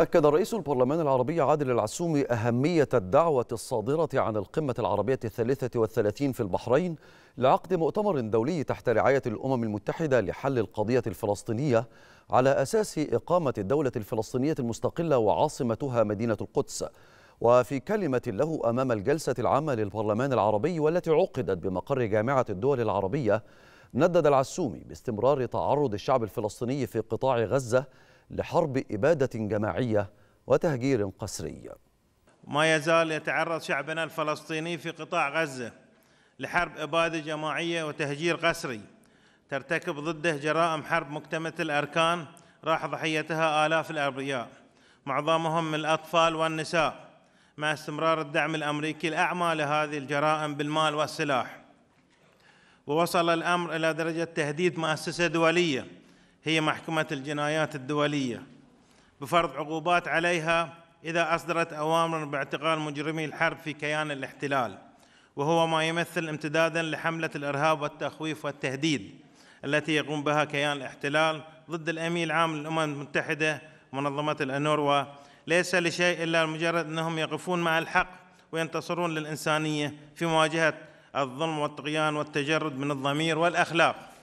أكد رئيس البرلمان العربي عادل العسومي أهمية الدعوة الصادرة عن القمة العربية الثالثة والثلاثين في البحرين لعقد مؤتمر دولي تحت رعاية الأمم المتحدة لحل القضية الفلسطينية على أساس إقامة الدولة الفلسطينية المستقلة وعاصمتها مدينة القدس وفي كلمة له أمام الجلسة العامة للبرلمان العربي والتي عقدت بمقر جامعة الدول العربية ندد العسومي باستمرار تعرض الشعب الفلسطيني في قطاع غزة لحرب إبادة جماعية وتهجير قسري ما يزال يتعرض شعبنا الفلسطيني في قطاع غزة لحرب إبادة جماعية وتهجير قسري ترتكب ضده جرائم حرب مكتملة الأركان راح ضحيتها آلاف الأبرياء معظمهم من الأطفال والنساء مع استمرار الدعم الأمريكي الأعمى لهذه الجرائم بالمال والسلاح ووصل الأمر إلى درجة تهديد مؤسسة دولية هي محكمة الجنايات الدولية بفرض عقوبات عليها إذا أصدرت أوامر باعتقال مجرمي الحرب في كيان الاحتلال وهو ما يمثل امتدادا لحملة الإرهاب والتخويف والتهديد التي يقوم بها كيان الاحتلال ضد الأمين العام للأمم المتحدة منظمة الأنوروا ليس لشيء إلا مجرد أنهم يقفون مع الحق وينتصرون للإنسانية في مواجهة الظلم والطغيان والتجرد من الضمير والأخلاق